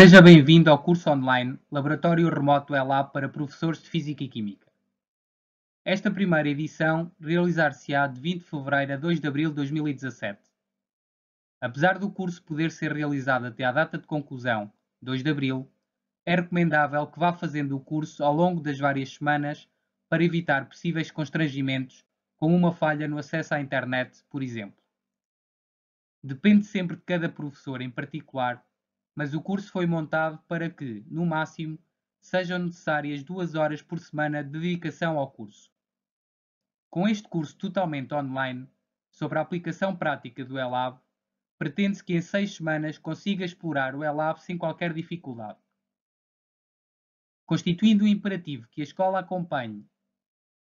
Seja bem-vindo ao curso online Laboratório Remoto ELAB para Professores de Física e Química. Esta primeira edição realizar-se-á de 20 de fevereiro a 2 de abril de 2017. Apesar do curso poder ser realizado até à data de conclusão, 2 de abril, é recomendável que vá fazendo o curso ao longo das várias semanas para evitar possíveis constrangimentos, como uma falha no acesso à internet, por exemplo. Depende sempre de cada professor em particular mas o curso foi montado para que, no máximo, sejam necessárias duas horas por semana de dedicação ao curso. Com este curso totalmente online, sobre a aplicação prática do ELAB, pretende-se que em seis semanas consiga explorar o ELAB sem qualquer dificuldade. Constituindo o imperativo que a escola acompanhe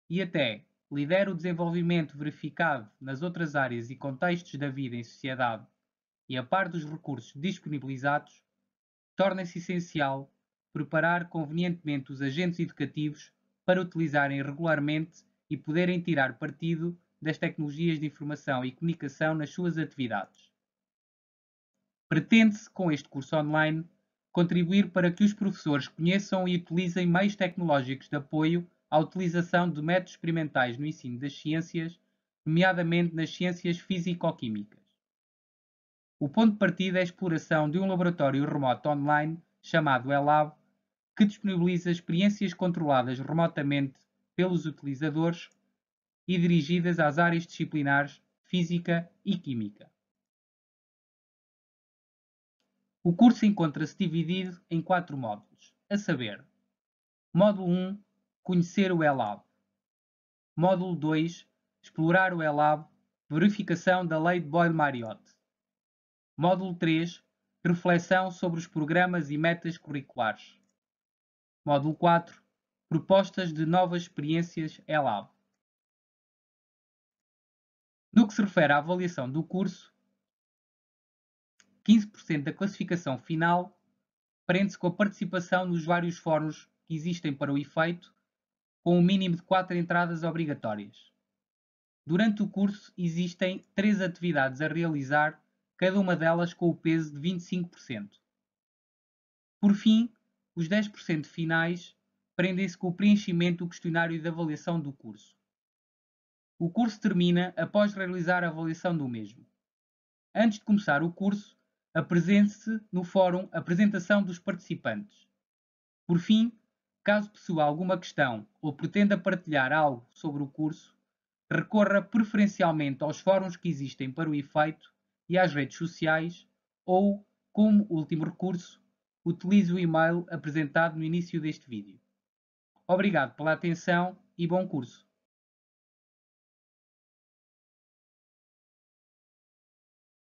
e até lidere o desenvolvimento verificado nas outras áreas e contextos da vida em sociedade e a par dos recursos disponibilizados, torna-se essencial preparar convenientemente os agentes educativos para utilizarem regularmente e poderem tirar partido das tecnologias de informação e comunicação nas suas atividades. Pretende-se, com este curso online, contribuir para que os professores conheçam e utilizem meios tecnológicos de apoio à utilização de métodos experimentais no ensino das ciências, nomeadamente nas ciências físico-químicas. O ponto de partida é a exploração de um laboratório remoto online chamado ELAB, que disponibiliza experiências controladas remotamente pelos utilizadores e dirigidas às áreas disciplinares Física e Química. O curso encontra-se dividido em quatro módulos, a saber, Módulo 1 Conhecer o ELAB Módulo 2 Explorar o ELAB Verificação da Lei de Boyle-Mariotte Módulo 3 Reflexão sobre os programas e metas curriculares. Módulo 4 Propostas de novas experiências ELAB. No que se refere à avaliação do curso, 15% da classificação final prende-se com a participação nos vários fóruns que existem para o efeito, com um mínimo de 4 entradas obrigatórias. Durante o curso existem 3 atividades a realizar cada uma delas com o peso de 25%. Por fim, os 10% finais prendem-se com o preenchimento do questionário de avaliação do curso. O curso termina após realizar a avaliação do mesmo. Antes de começar o curso, apresente-se no fórum Apresentação dos Participantes. Por fim, caso possua alguma questão ou pretenda partilhar algo sobre o curso, recorra preferencialmente aos fóruns que existem para o efeito e às redes sociais ou, como último recurso, utilize o e-mail apresentado no início deste vídeo. Obrigado pela atenção e bom curso!